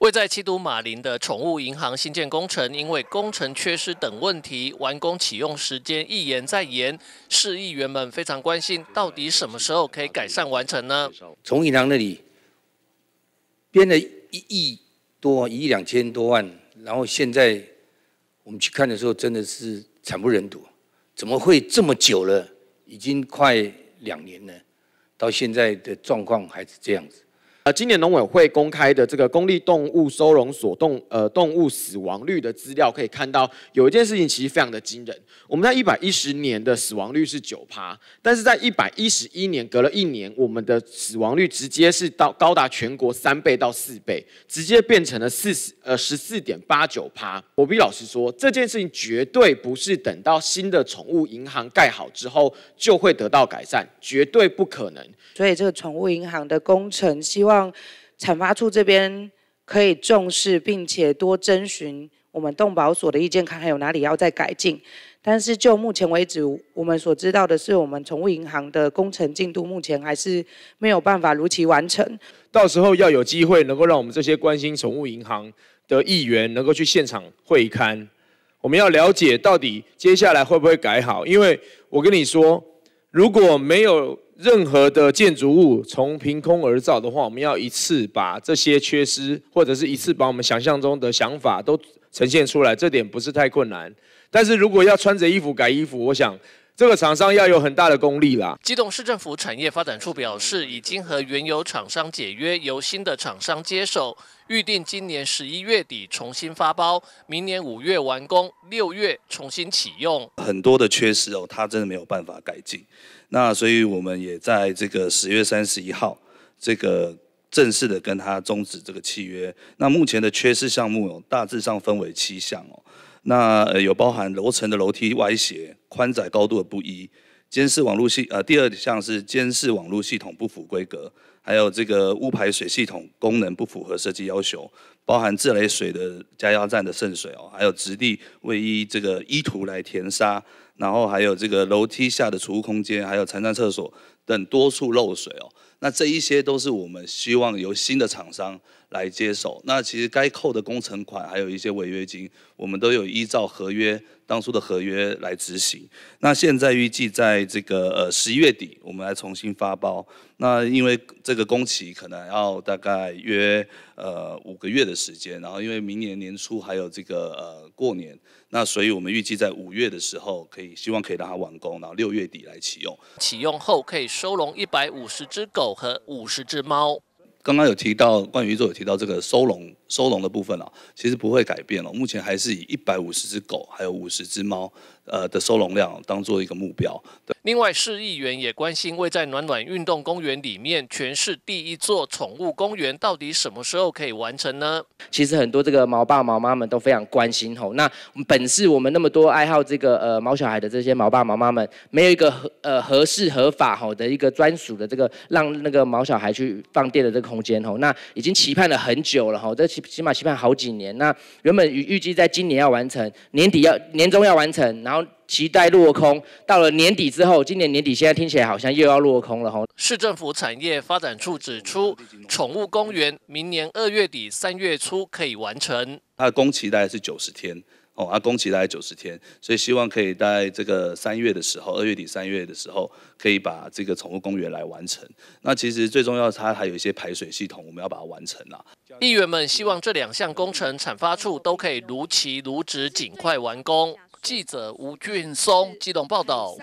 位在七都马林的宠物银行新建工程，因为工程缺失等问题，完工启用时间一延再延，市议员们非常关心，到底什么时候可以改善完成呢？从银行那里编了一亿多，一亿两千多万，然后现在我们去看的时候，真的是惨不忍睹，怎么会这么久了？已经快两年了，到现在的状况还是这样子。呃，今年农委会公开的这个公立动物收容所动呃动物死亡率的资料，可以看到有一件事情其实非常的惊人。我们在一百一十年的死亡率是九趴，但是在一百一十一年隔了一年，我们的死亡率直接是到高达全国三倍到四倍，直接变成了四十呃十四点八九趴。我比老实说，这件事情绝对不是等到新的宠物银行盖好之后就会得到改善，绝对不可能。所以这个宠物银行的工程，希望。望产发处这边可以重视，并且多征询我们动保所的意见，看看有哪里要再改进。但是就目前为止，我们所知道的是，我们宠物银行的工程进度目前还是没有办法如期完成。到时候要有机会能够让我们这些关心宠物银行的议员能够去现场会刊，我们要了解到底接下来会不会改好。因为我跟你说，如果没有。任何的建筑物从凭空而造的话，我们要一次把这些缺失，或者是一次把我们想象中的想法都呈现出来，这点不是太困难。但是如果要穿着衣服改衣服，我想。这个厂商要有很大的功力啦。基隆市政府产业发展处表示，已经和原有厂商解约，由新的厂商接手，预定今年十一月底重新发包，明年五月完工，六月重新启用。很多的缺失哦，他真的没有办法改进。那所以我们也在这个十月三十一号，这个正式的跟他终止这个契约。那目前的缺失项目哦，大致上分为七项哦。那有包含楼层的楼梯歪斜、宽窄高度的不一、监视网络系呃第二项是监视网络系统不符规格，还有这个屋排水系统功能不符合设计要求，包含自来水的加压站的渗水哦，还有直地位依这个依图来填沙，然后还有这个楼梯下的储物空间，还有残障厕所等多处漏水哦。那这一些都是我们希望由新的厂商来接手。那其实该扣的工程款还有一些违约金，我们都有依照合约当初的合约来执行。那现在预计在这个呃十一月底，我们来重新发包。那因为这个工期可能要大概约呃五个月的时间，然后因为明年年初还有这个呃过年，那所以我们预计在五月的时候可以希望可以让它完工，然后六月底来启用。启用后可以收容一百五十只狗。和五十只猫。刚刚有提到关于宇宙有提到这个收容收容的部分啊，其实不会改变了。目前还是以一百五十只狗还有五十只猫，呃的收容量当做一个目标。对，另外市议员也关心，因为在暖暖运动公园里面，全市第一座宠物公园到底什么时候可以完成呢？其实很多这个毛爸毛妈们都非常关心吼，那本市我们那么多爱好这个呃毛小孩的这些毛爸毛妈们，没有一个合呃合适合法好的一个专属的这个让那个毛小孩去放电的这个。空间哦。那已经期盼了很久了哈，这起起码期盼好几年。那原本预预计在今年要完成，年底要年终要完成，然后期待落空，到了年底之后，今年年底现在听起来好像又要落空了哈。市政府产业发展处指出，宠物公园明年二月底三月初可以完成，它的工期大概是九十天。啊，工期大概九十天，所以希望可以在这个三月的时候，二月底三月的时候，可以把这个宠物公园来完成。那其实最重要它还有一些排水系统，我们要把它完成啦。议员们希望这两项工程，产发处都可以如期如职，尽快完工。记者吴俊松，机动报道。